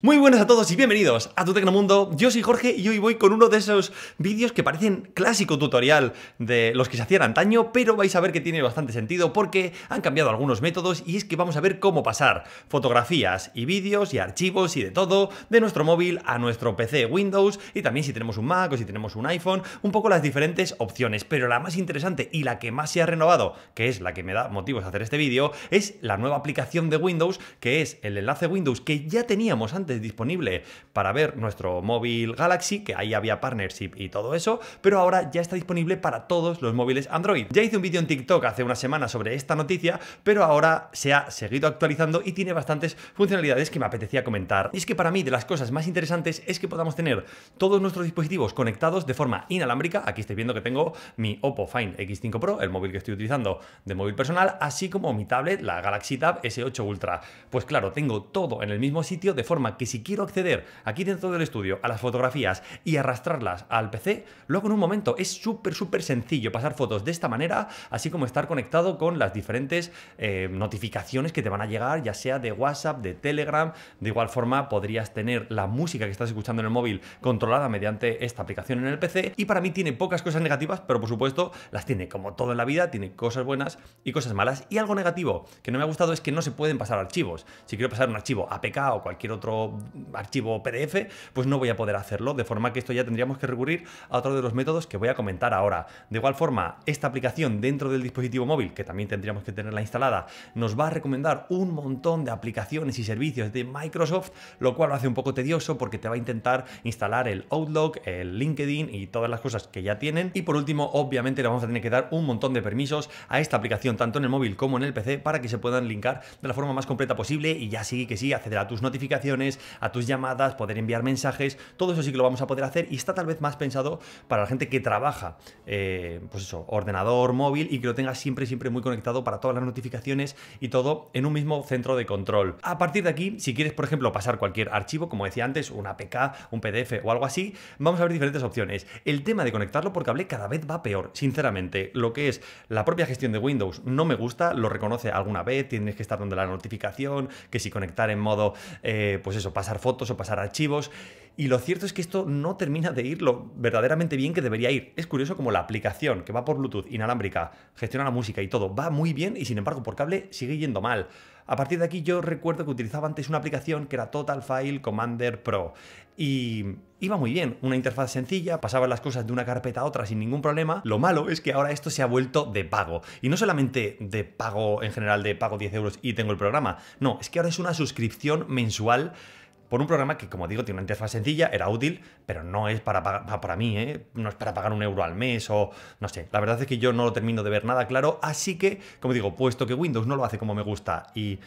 Muy buenas a todos y bienvenidos a tu Tecnomundo. Yo soy Jorge y hoy voy con uno de esos vídeos que parecen clásico tutorial de los que se hacían antaño, pero vais a ver que tiene bastante sentido porque han cambiado algunos métodos y es que vamos a ver cómo pasar fotografías y vídeos y archivos y de todo de nuestro móvil a nuestro PC Windows y también si tenemos un Mac o si tenemos un iPhone, un poco las diferentes opciones. Pero la más interesante y la que más se ha renovado, que es la que me da motivos a hacer este vídeo, es la nueva aplicación de Windows, que es el enlace Windows que ya teníamos antes disponible para ver nuestro móvil Galaxy, que ahí había partnership y todo eso, pero ahora ya está disponible para todos los móviles Android. Ya hice un vídeo en TikTok hace una semana sobre esta noticia, pero ahora se ha seguido actualizando y tiene bastantes funcionalidades que me apetecía comentar. Y es que para mí de las cosas más interesantes es que podamos tener todos nuestros dispositivos conectados de forma inalámbrica. Aquí estoy viendo que tengo mi Oppo Find X5 Pro, el móvil que estoy utilizando de móvil personal, así como mi tablet, la Galaxy Tab S8 Ultra. Pues claro, tengo todo en el mismo sitio de forma que si quiero acceder aquí dentro del estudio a las fotografías y arrastrarlas al PC, lo hago en un momento. Es súper, súper sencillo pasar fotos de esta manera, así como estar conectado con las diferentes eh, notificaciones que te van a llegar, ya sea de WhatsApp, de Telegram. De igual forma, podrías tener la música que estás escuchando en el móvil controlada mediante esta aplicación en el PC. Y para mí tiene pocas cosas negativas, pero por supuesto las tiene como todo en la vida, tiene cosas buenas y cosas malas. Y algo negativo que no me ha gustado es que no se pueden pasar archivos. Si quiero pasar un archivo APK o cualquier otro archivo PDF, pues no voy a poder hacerlo, de forma que esto ya tendríamos que recurrir a otro de los métodos que voy a comentar ahora. De igual forma, esta aplicación dentro del dispositivo móvil, que también tendríamos que tenerla instalada, nos va a recomendar un montón de aplicaciones y servicios de Microsoft, lo cual lo hace un poco tedioso porque te va a intentar instalar el Outlook, el LinkedIn y todas las cosas que ya tienen. Y por último, obviamente le vamos a tener que dar un montón de permisos a esta aplicación, tanto en el móvil como en el PC, para que se puedan linkar de la forma más completa posible y ya sí que sí, acceder a tus notificaciones, a tus llamadas, poder enviar mensajes, todo eso sí que lo vamos a poder hacer y está tal vez más pensado para la gente que trabaja, eh, pues eso, ordenador, móvil y que lo tenga siempre, siempre muy conectado para todas las notificaciones y todo en un mismo centro de control. A partir de aquí, si quieres, por ejemplo, pasar cualquier archivo, como decía antes, una APK, un PDF o algo así, vamos a ver diferentes opciones. El tema de conectarlo por cable cada vez va peor, sinceramente. Lo que es la propia gestión de Windows no me gusta, lo reconoce alguna vez, tienes que estar donde la notificación, que si conectar en modo, eh, pues eso, o pasar fotos o pasar archivos y lo cierto es que esto no termina de ir lo verdaderamente bien que debería ir. Es curioso como la aplicación que va por Bluetooth inalámbrica, gestiona la música y todo, va muy bien y sin embargo por cable sigue yendo mal. A partir de aquí yo recuerdo que utilizaba antes una aplicación que era Total File Commander Pro y iba muy bien, una interfaz sencilla, pasaba las cosas de una carpeta a otra sin ningún problema. Lo malo es que ahora esto se ha vuelto de pago y no solamente de pago en general de pago 10 euros y tengo el programa, no, es que ahora es una suscripción mensual por un programa que, como digo, tiene una interfaz sencilla, era útil, pero no es para, pagar, para mí, ¿eh? no es para pagar un euro al mes o no sé. La verdad es que yo no lo termino de ver nada claro, así que, como digo, puesto que Windows no lo hace como me gusta y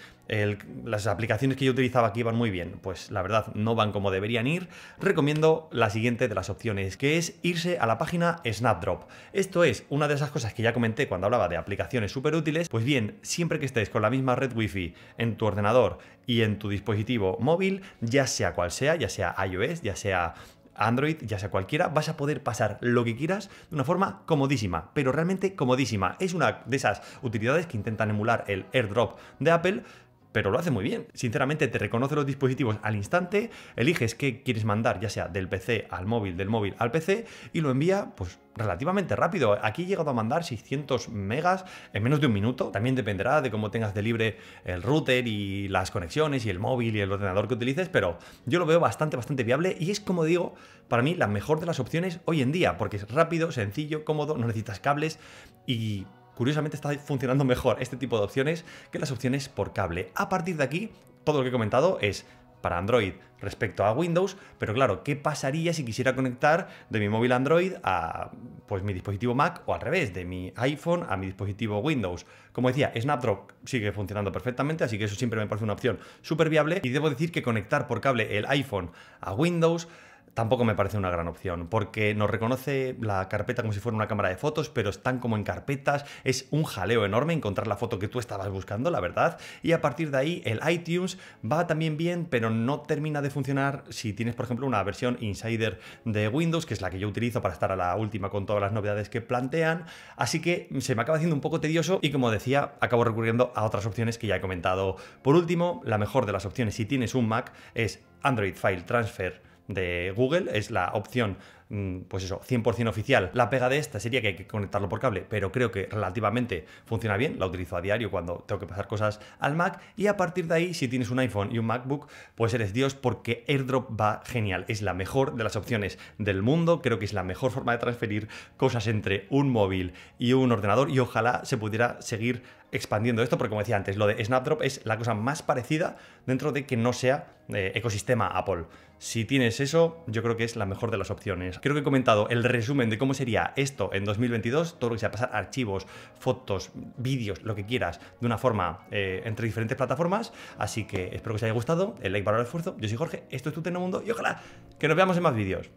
las aplicaciones que yo utilizaba aquí van muy bien, pues la verdad no van como deberían ir, recomiendo la siguiente de las opciones, que es irse a la página Snapdrop. Esto es una de esas cosas que ya comenté cuando hablaba de aplicaciones súper útiles, pues bien, siempre que estés con la misma red wifi en tu ordenador y en tu dispositivo móvil, ya sea cual sea, ya sea iOS, ya sea Android, ya sea cualquiera, vas a poder pasar lo que quieras de una forma comodísima, pero realmente comodísima. Es una de esas utilidades que intentan emular el airdrop de Apple, pero lo hace muy bien. Sinceramente, te reconoce los dispositivos al instante, eliges qué quieres mandar, ya sea del PC al móvil, del móvil al PC, y lo envía, pues relativamente rápido. Aquí he llegado a mandar 600 megas en menos de un minuto. También dependerá de cómo tengas de libre el router y las conexiones y el móvil y el ordenador que utilices, pero yo lo veo bastante, bastante viable y es como digo, para mí la mejor de las opciones hoy en día, porque es rápido, sencillo, cómodo, no necesitas cables y curiosamente está funcionando mejor este tipo de opciones que las opciones por cable. A partir de aquí, todo lo que he comentado es para Android respecto a Windows, pero claro, ¿qué pasaría si quisiera conectar de mi móvil Android a pues mi dispositivo Mac o al revés, de mi iPhone a mi dispositivo Windows? Como decía, Snapdrop sigue funcionando perfectamente, así que eso siempre me parece una opción súper viable y debo decir que conectar por cable el iPhone a Windows tampoco me parece una gran opción, porque nos reconoce la carpeta como si fuera una cámara de fotos, pero están como en carpetas, es un jaleo enorme encontrar la foto que tú estabas buscando, la verdad, y a partir de ahí el iTunes va también bien, pero no termina de funcionar si tienes, por ejemplo, una versión insider de Windows, que es la que yo utilizo para estar a la última con todas las novedades que plantean, así que se me acaba haciendo un poco tedioso y como decía, acabo recurriendo a otras opciones que ya he comentado. Por último, la mejor de las opciones si tienes un Mac es Android File Transfer de Google es la opción Mm, pues eso, 100% oficial. La pega de esta sería que hay que conectarlo por cable, pero creo que relativamente funciona bien, la utilizo a diario cuando tengo que pasar cosas al Mac y a partir de ahí, si tienes un iPhone y un MacBook, pues eres Dios porque AirDrop va genial, es la mejor de las opciones del mundo, creo que es la mejor forma de transferir cosas entre un móvil y un ordenador y ojalá se pudiera seguir expandiendo esto, porque como decía antes, lo de Snapdrop es la cosa más parecida dentro de que no sea eh, ecosistema Apple. Si tienes eso, yo creo que es la mejor de las opciones Creo que he comentado el resumen de cómo sería esto en 2022, todo lo que sea pasar archivos, fotos, vídeos, lo que quieras, de una forma eh, entre diferentes plataformas. Así que espero que os haya gustado. El like para el esfuerzo. Yo soy Jorge, esto es tu Mundo y ojalá que nos veamos en más vídeos.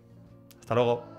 Hasta luego.